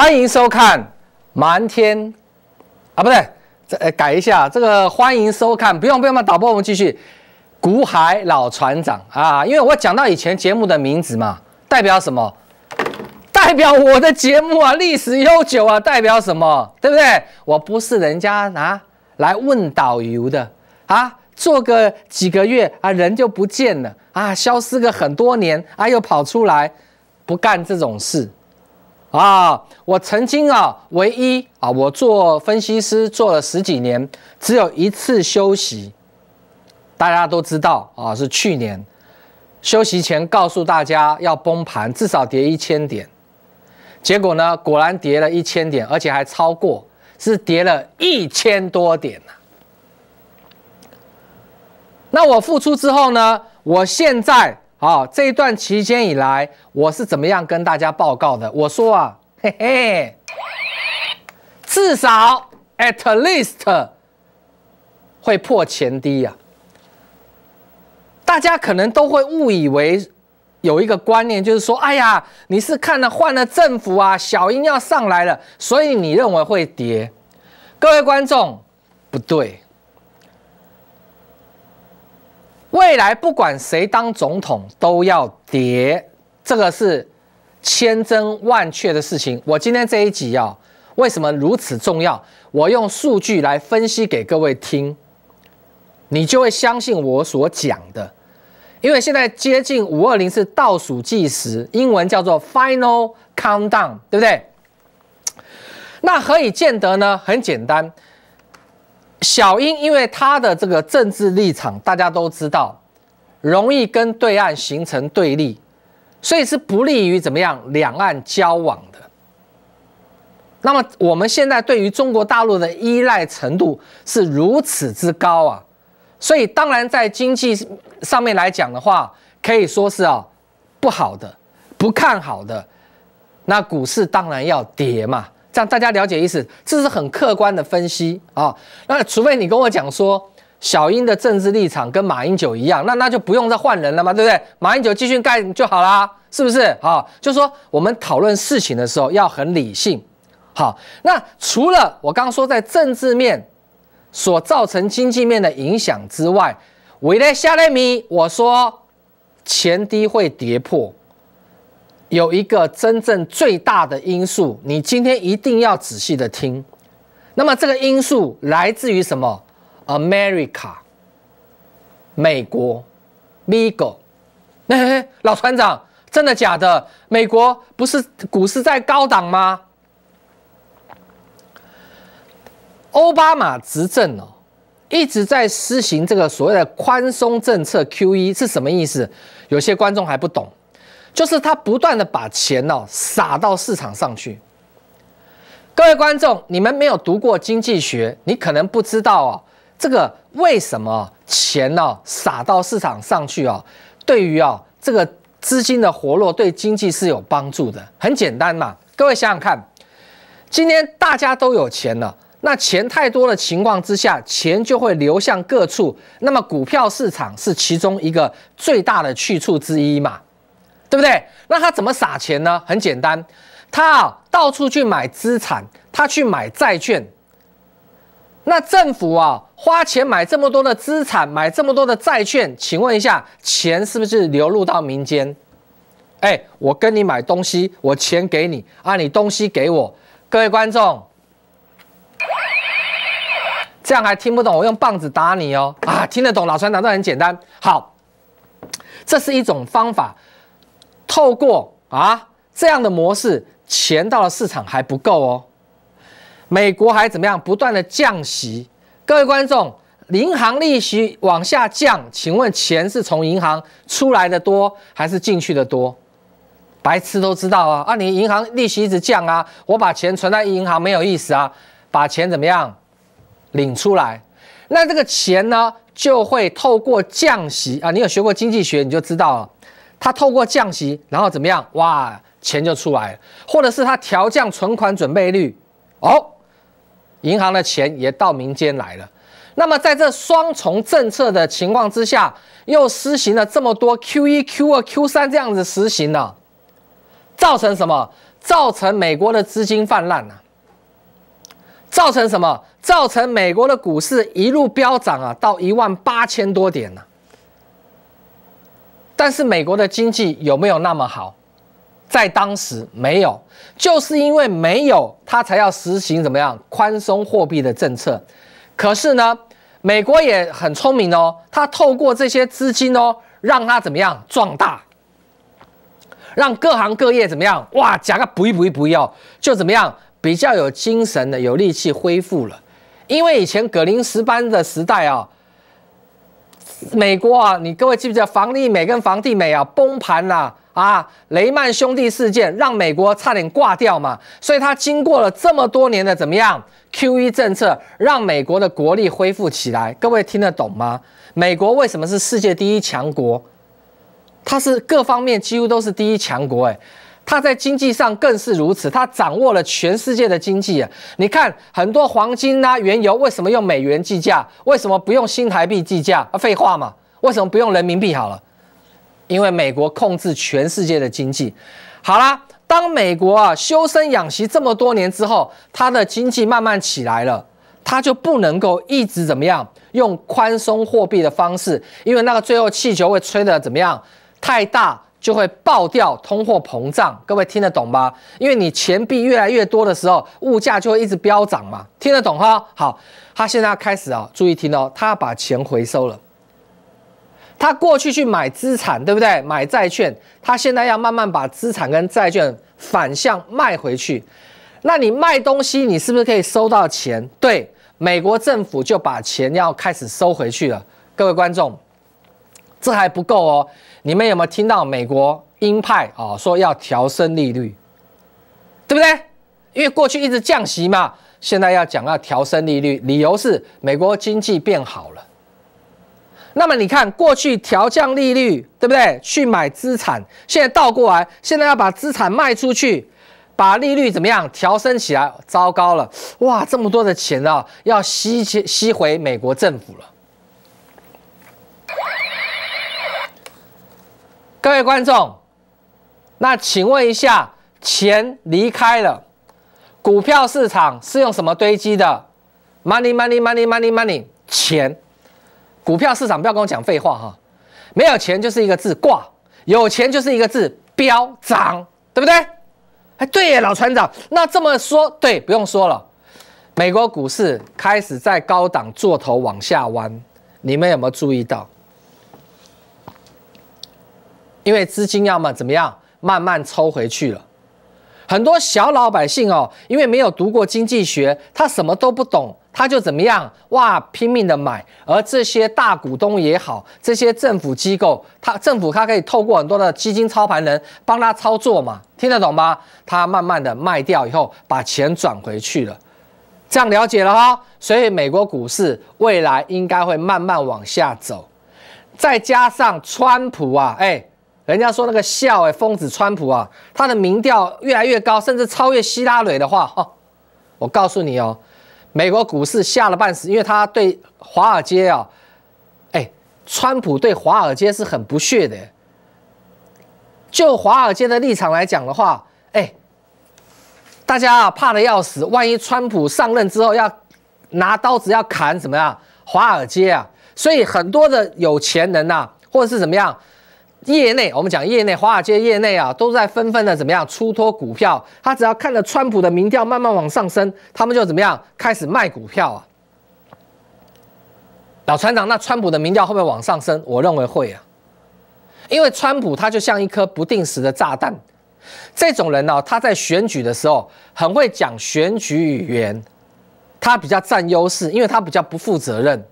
欢迎收看，瞒天，啊不对，这改一下，这个欢迎收看，不用不用嘛，导播我们继续。古海老船长啊，因为我讲到以前节目的名字嘛，代表什么？代表我的节目啊，历史悠久啊，代表什么？对不对？我不是人家拿来问导游的啊，做个几个月啊，人就不见了啊，消失个很多年啊，又跑出来不干这种事。啊，我曾经啊，唯一啊，我做分析师做了十几年，只有一次休息，大家都知道啊，是去年休息前告诉大家要崩盘，至少跌一千点，结果呢，果然跌了一千点，而且还超过，是跌了一千多点那我复出之后呢，我现在。好，这一段期间以来，我是怎么样跟大家报告的？我说啊，嘿嘿，至少 at least 会破前低呀。大家可能都会误以为有一个观念，就是说，哎呀，你是看了换了政府啊，小英要上来了，所以你认为会跌。各位观众，不对。未来不管谁当总统都要跌，这个是千真万确的事情。我今天这一集啊，为什么如此重要？我用数据来分析给各位听，你就会相信我所讲的。因为现在接近五二零是倒数计时，英文叫做 final countdown，对不对？那何以见得呢？很简单。小英因为她的这个政治立场，大家都知道，容易跟对岸形成对立，所以是不利于怎么样两岸交往的。那么我们现在对于中国大陆的依赖程度是如此之高啊，所以当然在经济上面来讲的话，可以说是啊不好的，不看好的，那股市当然要跌嘛。让大家了解意思，这是很客观的分析啊。那除非你跟我讲说，小英的政治立场跟马英九一样，那那就不用再换人了嘛，对不对？马英九继续干就好啦，是不是？好，就说我们讨论事情的时候要很理性。好，那除了我刚说在政治面所造成经济面的影响之外，我在下列米我说前低会跌破。有一个真正最大的因素，你今天一定要仔细的听。那么这个因素来自于什么？America，美国，Migo，老船长，真的假的？美国不是股市在高档吗？奥巴马执政哦，一直在施行这个所谓的宽松政策 QE 是什么意思？有些观众还不懂。就是他不断的把钱哦撒到市场上去。各位观众，你们没有读过经济学，你可能不知道哦。这个为什么钱呢撒到市场上去哦，对于啊这个资金的活络，对经济是有帮助的。很简单嘛，各位想想看，今天大家都有钱了，那钱太多的情况之下，钱就会流向各处。那么股票市场是其中一个最大的去处之一嘛？对不对？那他怎么撒钱呢？很简单，他啊到处去买资产，他去买债券。那政府啊花钱买这么多的资产，买这么多的债券，请问一下，钱是不是流入到民间？哎，我跟你买东西，我钱给你啊，你东西给我。各位观众，这样还听不懂？我用棒子打你哦啊！听得懂，老船长，这很简单。好，这是一种方法。透过啊这样的模式，钱到了市场还不够哦。美国还怎么样？不断的降息。各位观众，银行利息往下降，请问钱是从银行出来的多，还是进去的多？白痴都知道啊！啊，你银行利息一直降啊，我把钱存在银行没有意思啊，把钱怎么样领出来？那这个钱呢，就会透过降息啊。你有学过经济学，你就知道了。他透过降息，然后怎么样？哇，钱就出来了。或者是他调降存款准备率，哦，银行的钱也到民间来了。那么在这双重政策的情况之下，又施行了这么多 Q 一、Q 二、Q 三这样子实行呢，造成什么？造成美国的资金泛滥呐，造成什么？造成美国的股市一路飙涨啊，到一万八千多点呢。但是美国的经济有没有那么好？在当时没有，就是因为没有，他才要实行怎么样宽松货币的政策。可是呢，美国也很聪明哦，他透过这些资金哦，让他怎么样壮大，让各行各业怎么样哇，加个补一补一补一哦，就怎么样比较有精神的，有力气恢复了。因为以前格林斯潘的时代啊。美国啊，你各位记不记得房地美跟房地美啊崩盘了啊？雷曼兄弟事件让美国差点挂掉嘛，所以它经过了这么多年的怎么样 Q E 政策，让美国的国力恢复起来。各位听得懂吗？美国为什么是世界第一强国？它是各方面几乎都是第一强国，哎。他在经济上更是如此，他掌握了全世界的经济啊！你看，很多黄金呐、原油，为什么用美元计价？为什么不用新台币计价？废话嘛！为什么不用人民币好了？因为美国控制全世界的经济。好了，当美国啊修身养息这么多年之后，他的经济慢慢起来了，他就不能够一直怎么样用宽松货币的方式，因为那个最后气球会吹得怎么样太大。就会爆掉通货膨胀，各位听得懂吧？因为你钱币越来越多的时候，物价就会一直飙涨嘛，听得懂哈？好，他现在要开始啊，注意听哦，他把钱回收了，他过去去买资产，对不对？买债券，他现在要慢慢把资产跟债券反向卖回去。那你卖东西，你是不是可以收到钱？对，美国政府就把钱要开始收回去了。各位观众，这还不够哦。你们有没有听到美国鹰派啊说要调升利率，对不对？因为过去一直降息嘛，现在要讲要调升利率，理由是美国经济变好了。那么你看，过去调降利率，对不对？去买资产，现在倒过来，现在要把资产卖出去，把利率怎么样调升起来？糟糕了，哇，这么多的钱啊，要吸吸回美国政府了。各位观众，那请问一下，钱离开了，股票市场是用什么堆积的？Money, money, money, money, money，钱。股票市场不要跟我讲废话哈，没有钱就是一个字挂，有钱就是一个字飙涨，对不对？哎，对耶，老船长。那这么说，对，不用说了，美国股市开始在高档做头往下弯，你们有没有注意到？因为资金要么怎么样，慢慢抽回去了。很多小老百姓哦，因为没有读过经济学，他什么都不懂，他就怎么样哇，拼命的买。而这些大股东也好，这些政府机构，他政府他可以透过很多的基金操盘人帮他操作嘛，听得懂吗？他慢慢的卖掉以后，把钱转回去了。这样了解了哈，所以美国股市未来应该会慢慢往下走。再加上川普啊，哎。人家说那个笑诶，疯子川普啊，他的民调越来越高，甚至超越希拉蕊的话，哈，我告诉你哦，美国股市吓了半死，因为他对华尔街啊，哎，川普对华尔街是很不屑的。就华尔街的立场来讲的话，哎，大家啊怕的要死，万一川普上任之后要拿刀子要砍怎么样？华尔街啊，所以很多的有钱人呐，或者是怎么样？业内，我们讲业内，华尔街业内啊，都在纷纷的怎么样出脱股票。他只要看着川普的民调慢慢往上升，他们就怎么样开始卖股票啊。老船长，那川普的民调会不会往上升？我认为会啊，因为川普他就像一颗不定时的炸弹。这种人呢，他在选举的时候很会讲选举语言，他比较占优势，因为他比较不负责任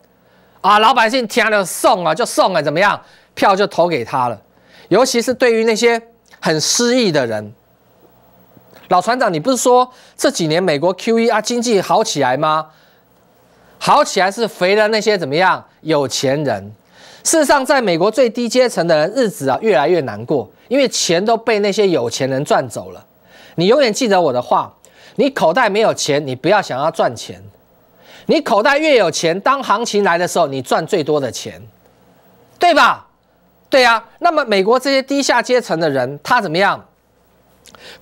啊，老百姓听了送啊就送啊，怎么样？票就投给他了，尤其是对于那些很失意的人。老船长，你不是说这几年美国 Q E 啊经济好起来吗？好起来是肥了那些怎么样有钱人？事实上，在美国最低阶层的人日子啊越来越难过，因为钱都被那些有钱人赚走了。你永远记得我的话，你口袋没有钱，你不要想要赚钱。你口袋越有钱，当行情来的时候，你赚最多的钱，对吧？对呀，那么美国这些低下阶层的人，他怎么样？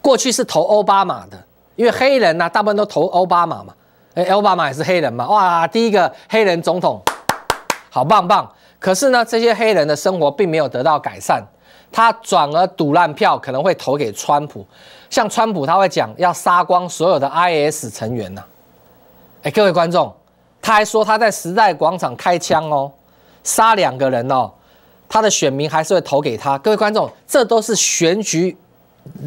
过去是投奥巴马的，因为黑人呢，大部分都投奥巴马嘛。哎，奥巴马也是黑人嘛，哇，第一个黑人总统，好棒棒。可是呢，这些黑人的生活并没有得到改善，他转而赌烂票，可能会投给川普。像川普，他会讲要杀光所有的 IS 成员呢。哎，各位观众，他还说他在时代广场开枪哦，杀两个人哦。他的选民还是会投给他，各位观众，这都是选举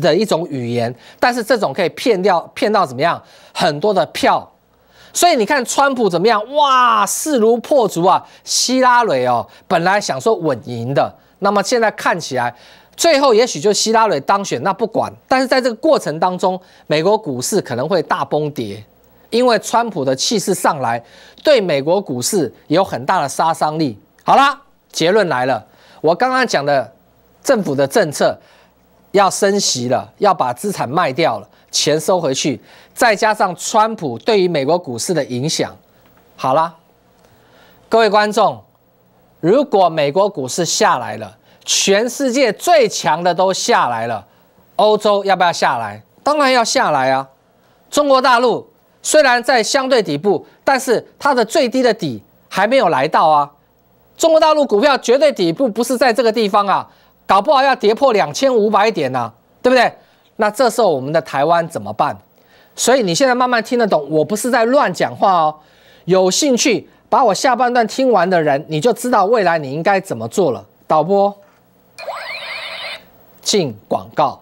的一种语言，但是这种可以骗掉骗到怎么样很多的票，所以你看川普怎么样？哇，势如破竹啊！希拉蕊哦，本来想说稳赢的，那么现在看起来，最后也许就希拉蕊当选，那不管，但是在这个过程当中，美国股市可能会大崩跌，因为川普的气势上来，对美国股市有很大的杀伤力。好啦，结论来了。我刚刚讲的，政府的政策要升息了，要把资产卖掉了，钱收回去，再加上川普对于美国股市的影响。好了，各位观众，如果美国股市下来了，全世界最强的都下来了，欧洲要不要下来？当然要下来啊！中国大陆虽然在相对底部，但是它的最低的底还没有来到啊。中国大陆股票绝对底部不是在这个地方啊，搞不好要跌破两千五百点呢，对不对？那这时候我们的台湾怎么办？所以你现在慢慢听得懂，我不是在乱讲话哦。有兴趣把我下半段听完的人，你就知道未来你应该怎么做了。导播，进广告。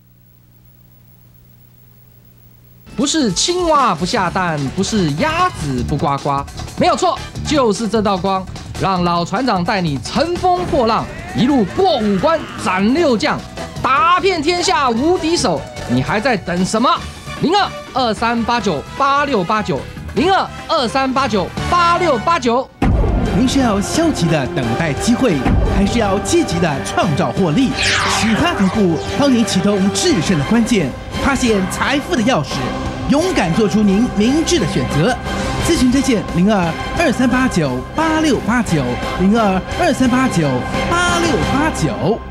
不是青蛙不下蛋，不是鸭子不呱呱，没有错，就是这道光，让老船长带你乘风破浪，一路过五关斩六将，打遍天下无敌手。你还在等什么？零二二三八九八六八九，零二二三八九八六八九。您需要消极的等待机会。还是要积极的创造获利，其发客户帮您启动制胜的关键，发现财富的钥匙，勇敢做出您明智的选择。咨询热线零二二三八九八六八九零二二三八九八六八九。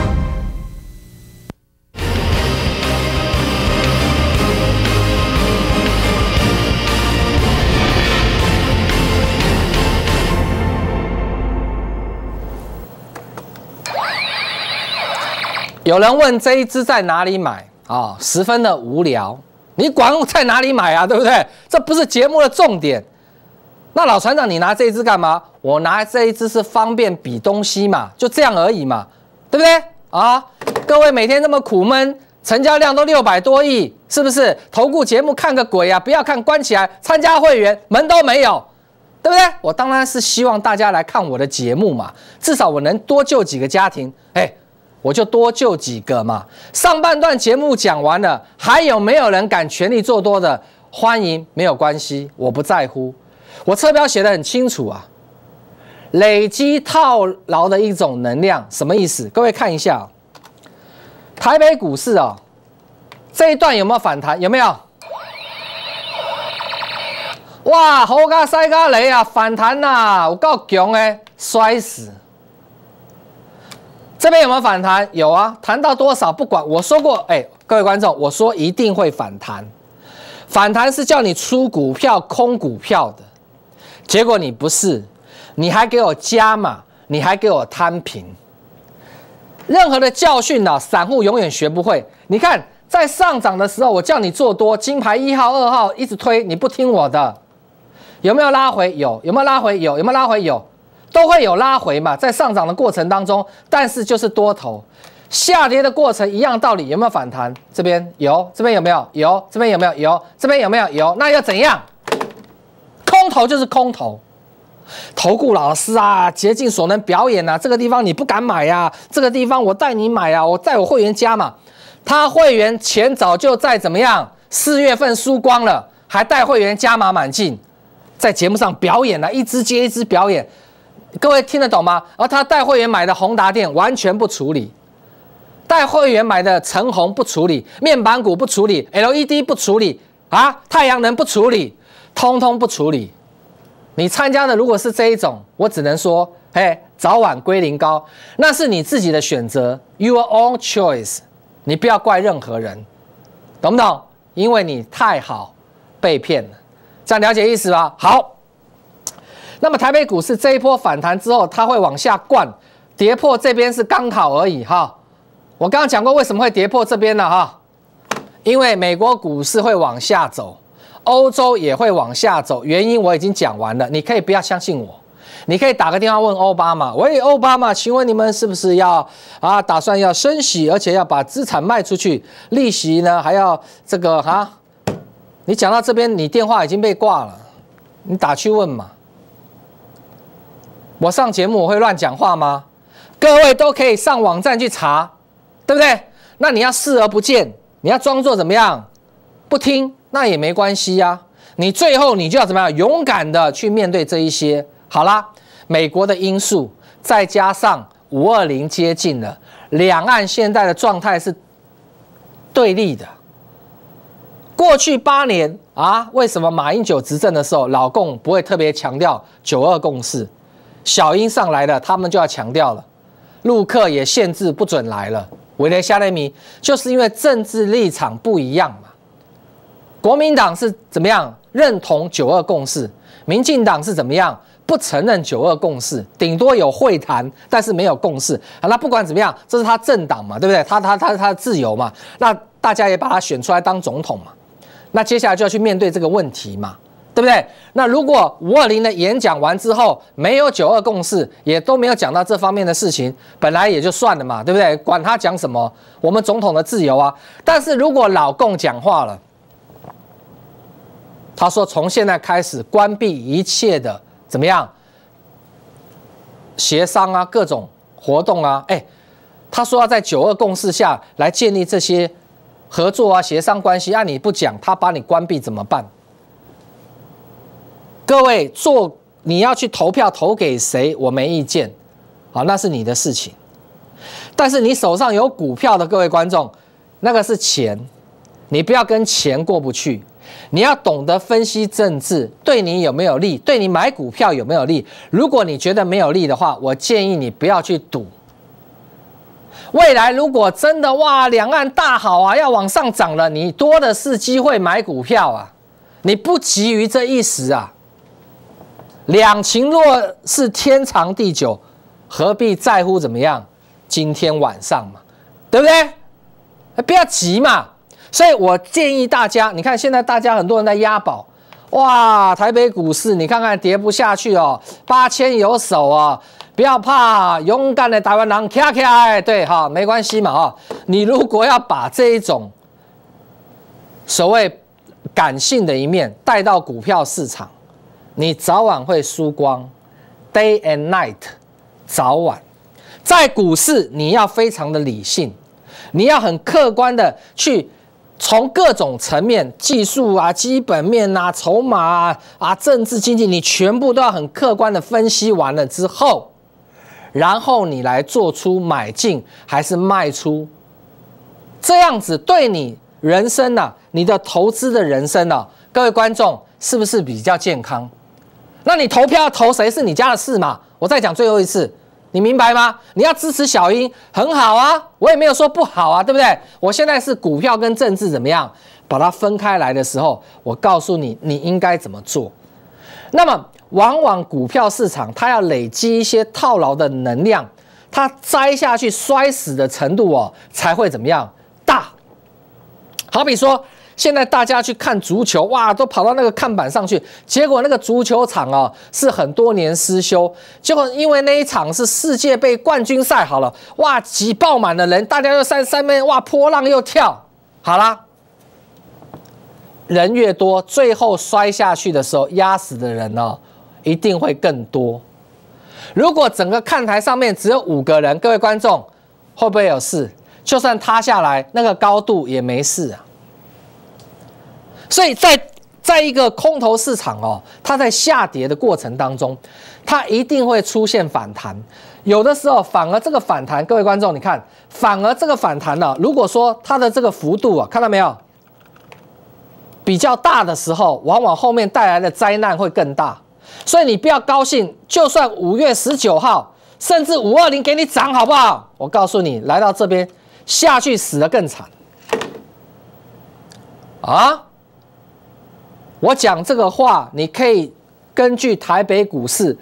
有人问这一只在哪里买啊？十分的无聊，你管在哪里买啊？对不对？这不是节目的重点。那老船长，你拿这一只干嘛？我拿这一只是方便比东西嘛，就这样而已嘛，对不对？啊，各位每天这么苦闷，成交量都六百多亿，是不是？投顾节目看个鬼啊！不要看，关起来参加会员门都没有，对不对？我当然是希望大家来看我的节目嘛，至少我能多救几个家庭。哎。我就多救几个嘛。上半段节目讲完了，还有没有人敢全力做多的？欢迎，没有关系，我不在乎。我车标写的很清楚啊，累积套牢的一种能量，什么意思？各位看一下，台北股市啊，这一段有没有反弹？有没有？哇，猴哥、塞哥雷啊，反弹呐，我够强哎，摔死！这边有没有反弹？有啊，弹到多少？不管，我说过，哎，各位观众，我说一定会反弹，反弹是叫你出股票空股票的，结果你不是，你还给我加码，你还给我摊平，任何的教训呢，散户永远学不会。你看，在上涨的时候，我叫你做多，金牌一号、二号一直推，你不听我的，有没有拉回？有，有没有拉回？有，有没有拉回？有。都会有拉回嘛，在上涨的过程当中，但是就是多头，下跌的过程一样道理，有没有反弹？这边有，这边有没有？有，这边有没有？有，这边有没有？有，那要怎样？空头就是空头，投顾老师啊，竭尽所能表演啊，这个地方你不敢买呀，这个地方我带你买呀，我在我会员加嘛，他会员钱早就在怎么样？四月份输光了，还带会员加码满进，在节目上表演啊、一只接一只表演。各位听得懂吗？而他带会员买的宏达电完全不处理，带会员买的橙红不处理，面板股不处理，LED 不处理啊，太阳能不处理，通通不处理。你参加的如果是这一种，我只能说，哎，早晚归零高，那是你自己的选择，your own choice，你不要怪任何人，懂不懂？因为你太好被骗了，这样了解意思吧？好。那么台北股市这一波反弹之后，它会往下灌，跌破这边是刚好而已哈。我刚刚讲过为什么会跌破这边呢哈，因为美国股市会往下走，欧洲也会往下走，原因我已经讲完了。你可以不要相信我，你可以打个电话问奥巴马：喂，奥巴马，请问你们是不是要啊打算要升息，而且要把资产卖出去，利息呢还要这个哈？你讲到这边，你电话已经被挂了，你打去问嘛。我上节目我会乱讲话吗？各位都可以上网站去查，对不对？那你要视而不见，你要装作怎么样？不听那也没关系呀。你最后你就要怎么样？勇敢的去面对这一些。好啦，美国的因素再加上五二零接近了，两岸现在的状态是对立的。过去八年啊，为什么马英九执政的时候，老共不会特别强调九二共识？小英上来了，他们就要强调了。陆克也限制不准来了。维廉夏内米就是因为政治立场不一样嘛。国民党是怎么样认同九二共识，民进党是怎么样不承认九二共识，顶多有会谈，但是没有共识。啊，那不管怎么样，这是他政党嘛，对不对？他他他他的自由嘛。那大家也把他选出来当总统嘛。那接下来就要去面对这个问题嘛。对不对？那如果五二零的演讲完之后没有九二共识，也都没有讲到这方面的事情，本来也就算了嘛，对不对？管他讲什么，我们总统的自由啊。但是如果老共讲话了，他说从现在开始关闭一切的怎么样协商啊，各种活动啊，哎，他说要在九二共识下来建立这些合作啊、协商关系，按你不讲，他把你关闭怎么办？各位做你要去投票投给谁，我没意见，好，那是你的事情。但是你手上有股票的各位观众，那个是钱，你不要跟钱过不去，你要懂得分析政治，对你有没有利，对你买股票有没有利。如果你觉得没有利的话，我建议你不要去赌。未来如果真的哇，两岸大好啊，要往上涨了，你多的是机会买股票啊，你不急于这一时啊。两情若是天长地久，何必在乎怎么样？今天晚上嘛，对不对？不要急嘛。所以我建议大家，你看现在大家很多人在押宝，哇，台北股市你看看跌不下去哦，八千有手哦，不要怕，勇敢的台湾狼卡卡，哎，对哈，没关系嘛，哈。你如果要把这种所谓感性的一面带到股票市场。你早晚会输光，day and night，早晚，在股市你要非常的理性，你要很客观的去从各种层面，技术啊、基本面啊、筹码啊、啊政治经济，你全部都要很客观的分析完了之后，然后你来做出买进还是卖出，这样子对你人生啊，你的投资的人生啊，各位观众是不是比较健康？那你投票要投谁是你家的事嘛？我再讲最后一次，你明白吗？你要支持小英很好啊，我也没有说不好啊，对不对？我现在是股票跟政治怎么样把它分开来的时候，我告诉你你应该怎么做。那么，往往股票市场它要累积一些套牢的能量，它栽下去摔死的程度哦，才会怎么样大？好比说。现在大家去看足球，哇，都跑到那个看板上去。结果那个足球场啊，是很多年失修。结果因为那一场是世界杯冠军赛，好了，哇，挤爆满的人，大家又在上面哇，波浪又跳。好啦。人越多，最后摔下去的时候，压死的人呢，一定会更多。如果整个看台上面只有五个人，各位观众，会不会有事？就算塌下来，那个高度也没事啊。所以在在一个空头市场哦，它在下跌的过程当中，它一定会出现反弹。有的时候反而这个反弹，各位观众，你看，反而这个反弹呢，如果说它的这个幅度啊，看到没有，比较大的时候，往往后面带来的灾难会更大。所以你不要高兴，就算五月十九号，甚至五二零给你涨，好不好？我告诉你，来到这边下去死的更惨啊！我讲这个话，你可以根据台北股市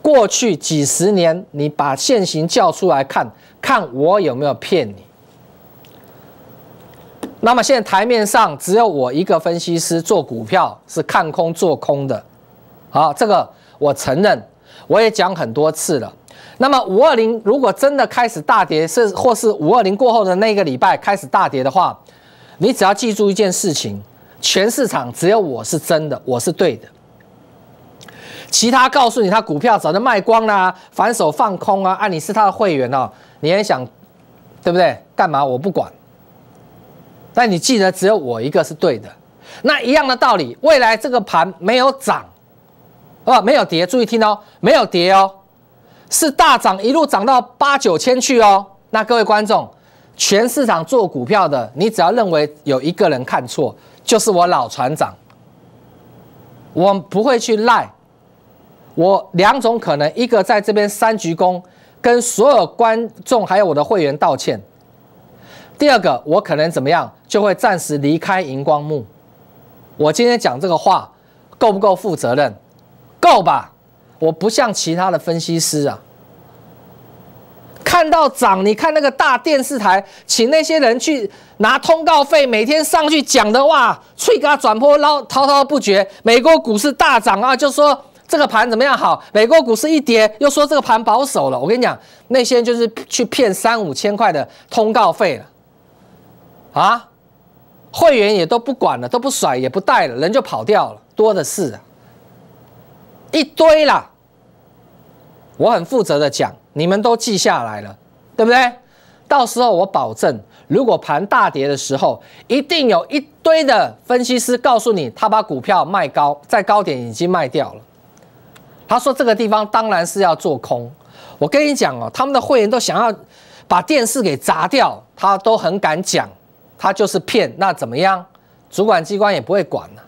过去几十年，你把现行叫出来看看我有没有骗你。那么现在台面上只有我一个分析师做股票是看空做空的，好，这个我承认，我也讲很多次了。那么五二零如果真的开始大跌，是或是五二零过后的那个礼拜开始大跌的话，你只要记住一件事情。全市场只有我是真的，我是对的。其他告诉你他股票早就卖光啦，反手放空啊！啊你是他的会员哦，你也想对不对？干嘛？我不管。但你记得只有我一个是对的。那一样的道理，未来这个盘没有涨哦，没有跌，注意听哦，没有跌哦，是大涨一路涨到八九千去哦。那各位观众，全市场做股票的，你只要认为有一个人看错。就是我老船长，我不会去赖。我两种可能：一个在这边三鞠躬，跟所有观众还有我的会员道歉；第二个，我可能怎么样，就会暂时离开荧光幕。我今天讲这个话够不够负责任？够吧。我不像其他的分析师啊。看到涨，你看那个大电视台，请那些人去拿通告费，每天上去讲的话，去给他转播，滔滔不绝。美国股市大涨啊，就说这个盘怎么样好；美国股市一跌，又说这个盘保守了。我跟你讲，那些就是去骗三五千块的通告费了啊！会员也都不管了，都不甩，也不带了，人就跑掉了，多的是啊，一堆啦。我很负责的讲。你们都记下来了，对不对？到时候我保证，如果盘大跌的时候，一定有一堆的分析师告诉你，他把股票卖高，在高点已经卖掉了。他说这个地方当然是要做空。我跟你讲哦，他们的会员都想要把电视给砸掉，他都很敢讲，他就是骗。那怎么样？主管机关也不会管呢。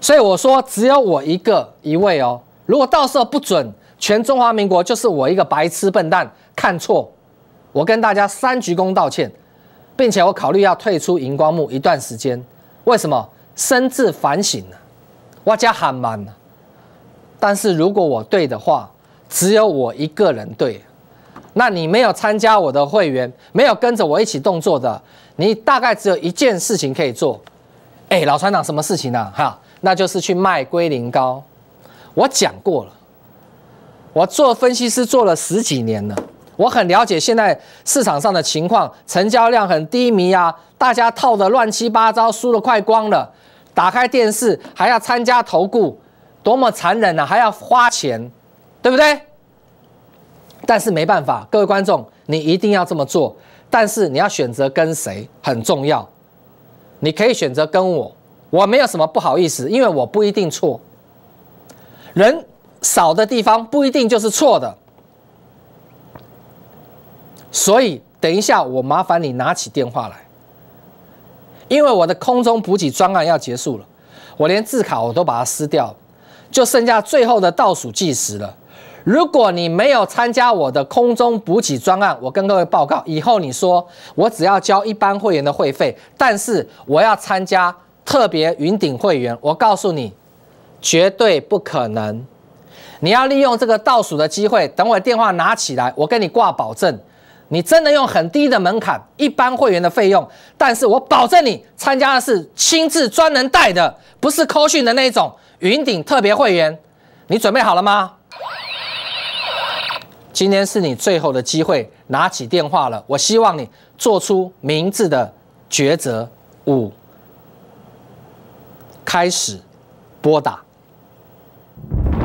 所以我说，只有我一个一位哦。如果到时候不准。全中华民国就是我一个白痴笨蛋看错，我跟大家三鞠躬道歉，并且我考虑要退出荧光幕一段时间。为什么？深自反省呢？我家喊满了。但是如果我对的话，只有我一个人对，那你没有参加我的会员，没有跟着我一起动作的，你大概只有一件事情可以做。哎，老船长，什么事情呢？哈，那就是去卖龟苓膏。我讲过了。我做分析师做了十几年了，我很了解现在市场上的情况，成交量很低迷啊，大家套的乱七八糟，输的快光了。打开电视还要参加投顾，多么残忍啊！还要花钱，对不对？但是没办法，各位观众，你一定要这么做。但是你要选择跟谁很重要，你可以选择跟我，我没有什么不好意思，因为我不一定错。人。少的地方不一定就是错的，所以等一下我麻烦你拿起电话来，因为我的空中补给专案要结束了，我连字卡我都把它撕掉了，就剩下最后的倒数计时了。如果你没有参加我的空中补给专案，我跟各位报告，以后你说我只要交一般会员的会费，但是我要参加特别云顶会员，我告诉你，绝对不可能。你要利用这个倒数的机会，等会电话拿起来，我跟你挂保证，你真的用很低的门槛，一般会员的费用，但是我保证你参加的是亲自专人带的，不是 c o a 的那种，云顶特别会员，你准备好了吗？今天是你最后的机会，拿起电话了，我希望你做出明智的抉择，五，开始，拨打。